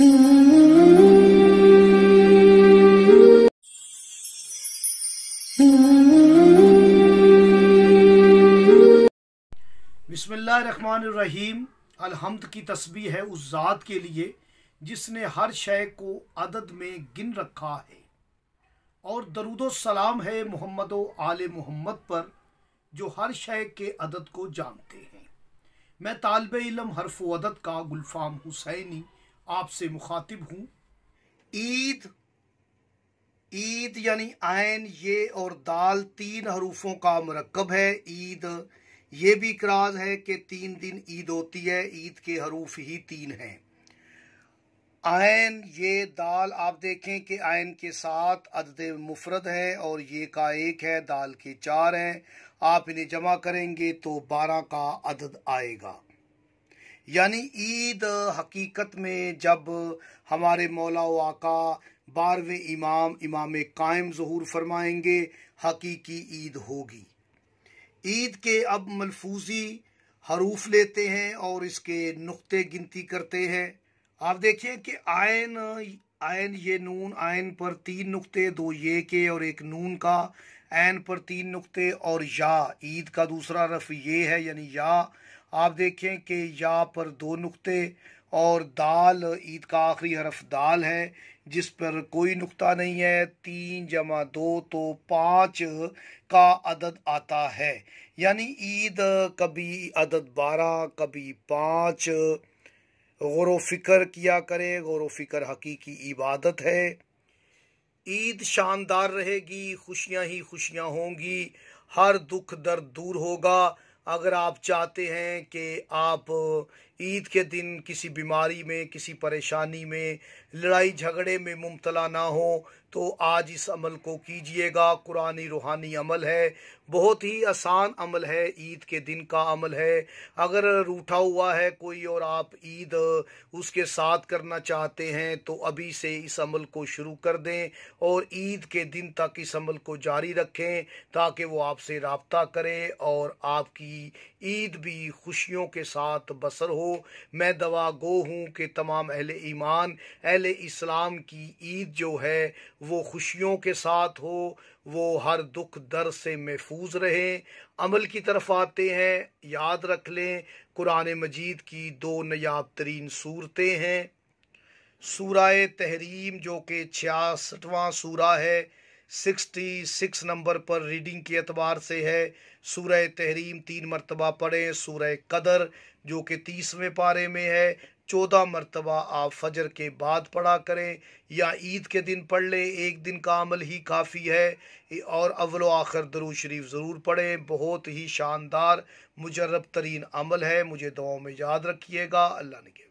रहीम अलहमद की तस्बी है उस ज़ात के लिए जिसने हर शय को अदद में गिन रखा है और दरुदो सलाम है मोहम्मद आल मोहम्मद पर जो हर शय के अदद को जानते हैं मैं तालब इलम हरफ अदद का गुलफाम हुसैनी आपसे मुखातिब हूं ईद ईद यानी आयन ये और दाल तीन हरूफों का मरकब है ईद ये भी इकराज है कि तीन दिन ईद होती है ईद के हरूफ ही तीन हैं आयन ये दाल आप देखें कि आयन के साथ अदद मुफरद है और ये का एक है दाल के चार हैं आप इन्हें जमा करेंगे तो बारह का अदद आएगा यानी ईद हकीकत में जब हमारे मौला आका बारहवें इमाम इमाम कायम ज़हूर फरमाएंगे हकीकी ईद होगी ईद के अब मलफूजी हरूफ लेते हैं और इसके नुक्ते गिनती करते हैं आप देखिए कि आयन आयन ये नून आयन पर तीन नुक्ते दो ये के और एक नून का एन पर तीन नुक्ते और या ईद का दूसरा रफ ये है यानी या आप देखें कि या पर दो नुक्ते और दाल ईद का आखिरी हरफ दाल है जिस पर कोई नुक्ता नहीं है तीन जमा दो तो पाँच का अदद आता है यानी ईद कभी अदद बारह कभी पाँच गौर फिक्र किया करें गौर फिक्र हकीकी इबादत है ईद शानदार रहेगी खुशियाँ ही खुशियाँ होंगी हर दुख दर्द दूर होगा अगर आप चाहते हैं कि आप ईद के दिन किसी बीमारी में किसी परेशानी में लड़ाई झगड़े में मुमतला ना हो तो आज इस अमल को कीजिएगा कुरानी रूहानी अमल है बहुत ही आसान अमल है ईद के दिन का अमल है अगर रूठा हुआ है कोई और आप ईद उसके साथ करना चाहते हैं तो अभी से इस अमल को शुरू कर दें और ईद के दिन तक इस अमल को जारी रखें ताकि वो आपसे रबता करें और आपकी ईद भी खुशियों के साथ बसर हो मैं दवा गो हूँ कि तमाम अहल ईमान अहल इस्लाम की ईद जो है वो खुशियों के साथ हो वो हर दुख दर से महफूज रहें अमल की तरफ आते हैं याद रख लें कुरान मजीद की दो नयाब तरीन सूरतें हैं सूरा तहरीम जो कि छियासठवा सूरा है सिक्सटी सिक्स नंबर पर रीडिंग के अतबार से है सूरह तहरीम तीन मरतबा पढ़ें सूरह कदर जो कि तीसवें पारे में है चौदह मरतबा आप फजर के बाद पढ़ा करें या ईद के दिन पढ़ लें एक दिन का अमल ही काफ़ी है और अव्वल आखिर दरू शरीफ ज़रूर पढ़ें बहुत ही शानदार मुजरब तरीन अमल है मुझे दुआओं में याद रखिएगा अल्लाह ने